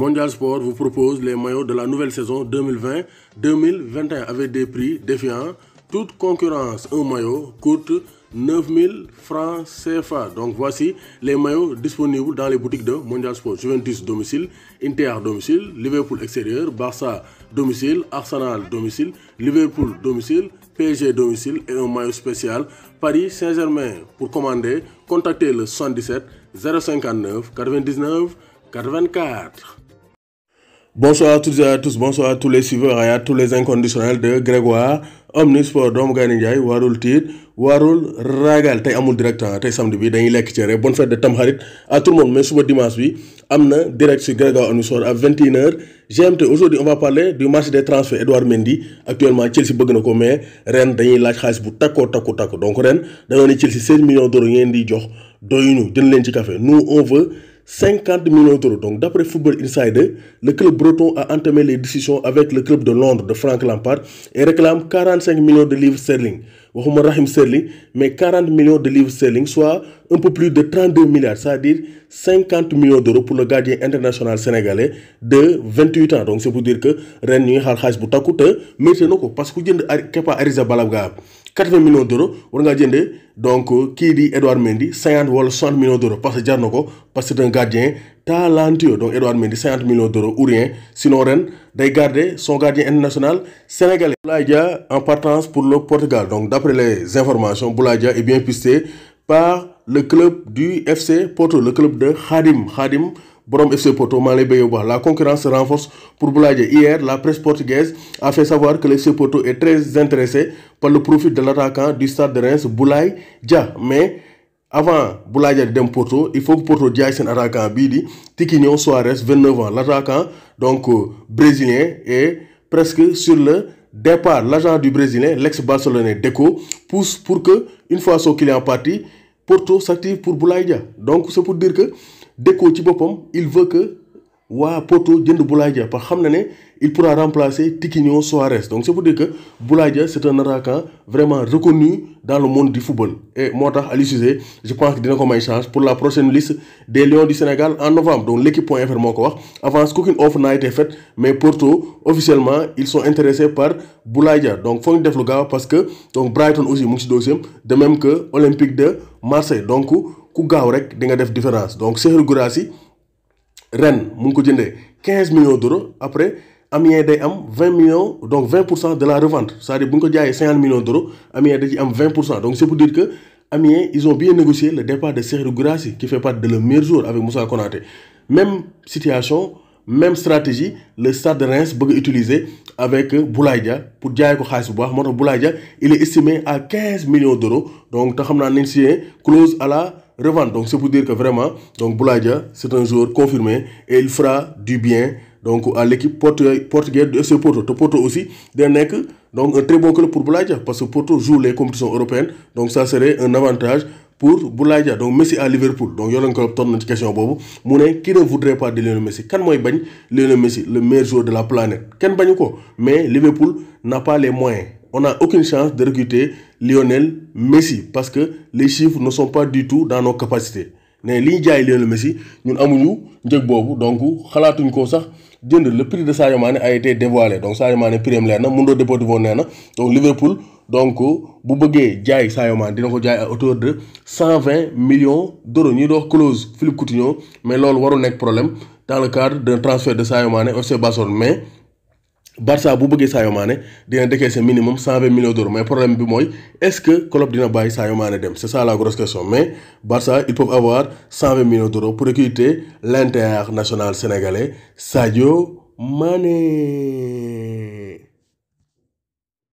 Mondial Sport vous propose les maillots de la nouvelle saison 2020-2021 avec des prix défiants toute concurrence. Un maillot coûte 9000 francs CFA. Donc voici les maillots disponibles dans les boutiques de Mondial Sport. Juventus domicile, Inter domicile, Liverpool extérieur, Barça domicile, Arsenal domicile, Liverpool domicile, PSG domicile et un maillot spécial Paris Saint-Germain. Pour commander, contactez le 77 059 99 84. Bonsoir à toutes et à tous, bonsoir à tous les suiveurs et à tous les inconditionnels de Grégoire Omnisport Dom Gana Ndiaye Warul Warul Warul ragal Tay amul direct ah, tay samedi bi dañuy lekk bonne fête de Tamharit à tout le monde mais ce dimanche bi Amna, direct sur Grégoire Omnisport à 21h GMT aujourd'hui on va parler du marché des transferts Edouard Mendy actuellement Chelsea bëgg na ko mais ren dañuy laaj xaliss bu takkoo takku takku donc ren dañu ni Chelsea 16 millions d'euros ñen di jox doyuñu jënd leen ci café nous on veut. 50 millions d'euros. Donc, d'après Football Insider, le club breton a entamé les discussions avec le club de Londres de Frank Lampard et réclame 45 millions de livres sterling. Rahim mais 40 millions de livres sterling, soit un peu plus de 32 milliards, c'est-à-dire 50 millions d'euros pour le gardien international sénégalais de 28 ans. Donc, c'est pour dire que Rennes, de Boutakoute, mais c'est parce que vous avez 80 millions d'euros war nga donc qui dit Edouard Mendy 50 ou 60 millions d'euros parce que Jarnoko parce que c'est un gardien talentueux donc Edouard Mendy 50 millions d'euros ou rien sinon ren day garder son gardien international sénégalais. Bouladia en partance pour le Portugal donc d'après les informations Bouladia est bien pisté par le club du FC Porto le club de Khadim Khadim. Borom FC Porto la concurrence se renforce pour Boulaye hier la presse portugaise a fait savoir que le FC est très intéressé par le profit de l'attaquant du Stade de Reims Boulaye Dia mais. avant Boulaye de Porto il faut que Porto Dia son attaquant Tiquignon Tiquinho Soares 29 ans l'attaquant donc euh, brésilien est presque sur le départ l'agent du brésilien l'ex-barcelonais Deco pousse pour que une fois son client partie Porto s'active pour Boulaye Dia donc c'est pour dire que déco ci boppam il veut que wa Porto jënd de Par parce il pourra remplacer Tiquinho Soares donc c'est pour dire que Boulaye c'est un attaquant vraiment reconnu dans le monde du football et moi tax je pense que dina ko may pour la prochaine liste des Lions du Sénégal en novembre donc l'équipe point wax avance qu'aucune offre n'a été faite mais Porto officiellement ils sont intéressés par Boulaye donc faut faut def le parce que donc Brighton aussi mu le ci de même que Olympique de Marseille donc ku gaaw rek di nga def différence donc Serhou Guirassy ren mu ko jëndé 15 millions d'euros après Amiens day am 20 millions donc 20 de la revente c'est-à-dire bu ñu ko jaayee 50 millions d'euros Amiens day ci am 20 donc c'est pour dire que Amiens ils ont bien négocié le départ de Serhou Guirassy qui fait partie de le meilleur joueur avec Moussa Konaté même situation même stratégie le Stade de Reims bëgg utiliser avec Boulaydia pour jaay ko xaliss bu baax moo il est estimé à 15 millions d'euros donc te xam clause à la revendre. Donc c'est pour dire que vraiment, donc Bouladia, c'est un joueur confirmé et il fera du bien donc à l'équipe portugaise de FC Porto. Porto aussi, que donc un très bon club pour Bouladia parce que Porto joue les compétitions européennes. Donc ça serait un avantage pour Bouladia. Donc Messi à Liverpool. Donc il y a encore une question Bobo. qui ne voudrait pas de Lionel Messi Quand moi Lionel Messi, le meilleur joueur de la planète. Quand mais Liverpool n'a pas les moyens on n'a aucune chance de recruter Lionel Messi parce que les chiffres ne sont pas du tout dans nos capacités mais li ñu Lionel Messi nous amuñu njëg boobu donc nous ko sax le prix de Sadio a été dévoilé donc Sadio Mané prix premier, Mundo Deportivo nee na donc Liverpool donc bu bëggee jaay Sadio Mané dina ko a autour de 120 millions d'euros Nous avons clause Philippe Coutinho mais loolu waru problème dans le cadre d'un transfert de Sadio Mané FC Barcelone mais Barça bu bëggee Sayo Mané dina minimum 120 millions d'euros mais problème bi mooy est-ce que club dina bàyyi Sayo Mané dem c'est ça la grosse question mais Barça il peuvent avoir 120 millions d'euros pour recruter l'international sénégalais Sadio Mané.